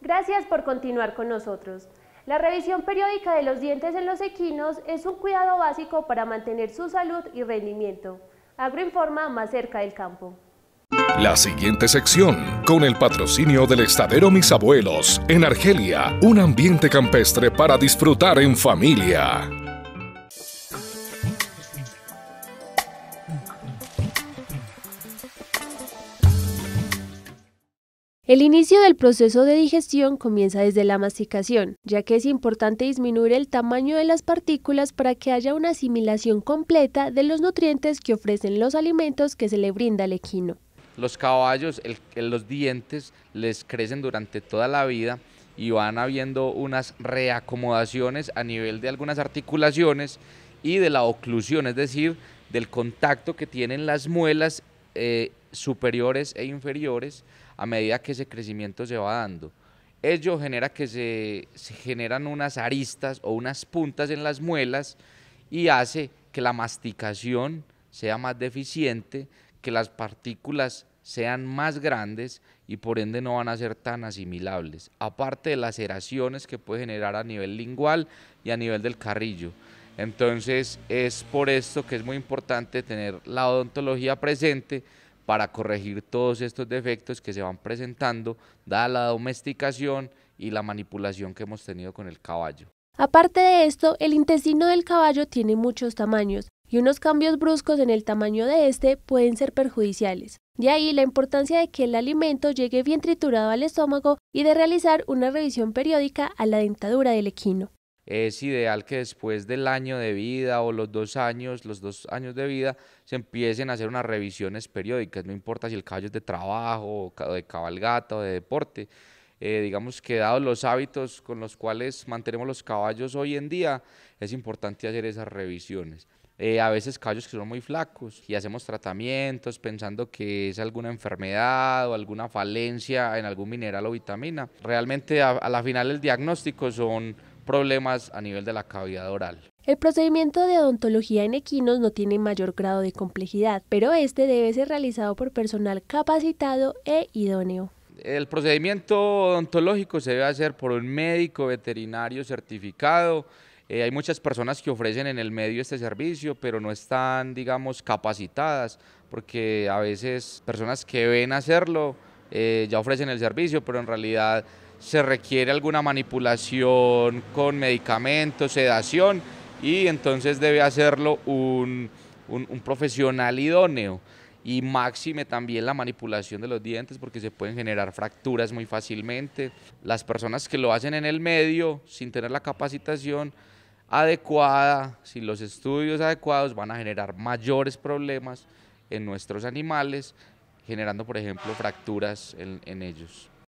Gracias por continuar con nosotros. La revisión periódica de los dientes en los equinos es un cuidado básico para mantener su salud y rendimiento. Agroinforma más cerca del campo. La siguiente sección, con el patrocinio del Estadero Mis Abuelos, en Argelia, un ambiente campestre para disfrutar en familia. El inicio del proceso de digestión comienza desde la masticación, ya que es importante disminuir el tamaño de las partículas para que haya una asimilación completa de los nutrientes que ofrecen los alimentos que se le brinda al equino. Los caballos, los dientes les crecen durante toda la vida y van habiendo unas reacomodaciones a nivel de algunas articulaciones y de la oclusión, es decir, del contacto que tienen las muelas eh, superiores e inferiores a medida que ese crecimiento se va dando. Ello genera que se, generan unas aristas o unas puntas en las muelas y hace que la masticación sea más deficiente, que las partículas sean más grandes y por ende no van a ser tan asimilables, aparte de las eraciones que puede generar a nivel lingual y a nivel del carrillo. Entonces es por esto que es muy importante tener la odontología presente para corregir todos estos defectos que se van presentando, dada la domesticación y la manipulación que hemos tenido con el caballo. Aparte de esto, el intestino del caballo tiene muchos tamaños y unos cambios bruscos en el tamaño de este pueden ser perjudiciales. De ahí la importancia de que el alimento llegue bien triturado al estómago y de realizar una revisión periódica a la dentadura del equino es ideal que después del año de vida o los dos años, los dos años de vida, se empiecen a hacer unas revisiones periódicas, no importa si el caballo es de trabajo, o de cabalgata o de deporte. Eh, digamos que dados los hábitos con los cuales mantenemos los caballos hoy en día, es importante hacer esas revisiones. Eh, a veces caballos que son muy flacos y hacemos tratamientos pensando que es alguna enfermedad o alguna falencia en algún mineral o vitamina. Realmente a la final el diagnóstico son problemas a nivel de la cavidad oral. El procedimiento de odontología en equinos no tiene mayor grado de complejidad, pero este debe ser realizado por personal capacitado e idóneo. El procedimiento odontológico se debe hacer por un médico veterinario certificado. Eh, hay muchas personas que ofrecen en el medio este servicio, pero no están, digamos, capacitadas, porque a veces personas que ven hacerlo eh, ya ofrecen el servicio, pero en realidad se requiere alguna manipulación con medicamentos, sedación, y entonces debe hacerlo un, un profesional idóneo y máxime también la manipulación de los dientes porque se pueden generar fracturas muy fácilmente. Las personas que lo hacen en el medio sin tener la capacitación adecuada, sin los estudios adecuados, van a generar mayores problemas en nuestros animales generando, por ejemplo, fracturas en, en ellos.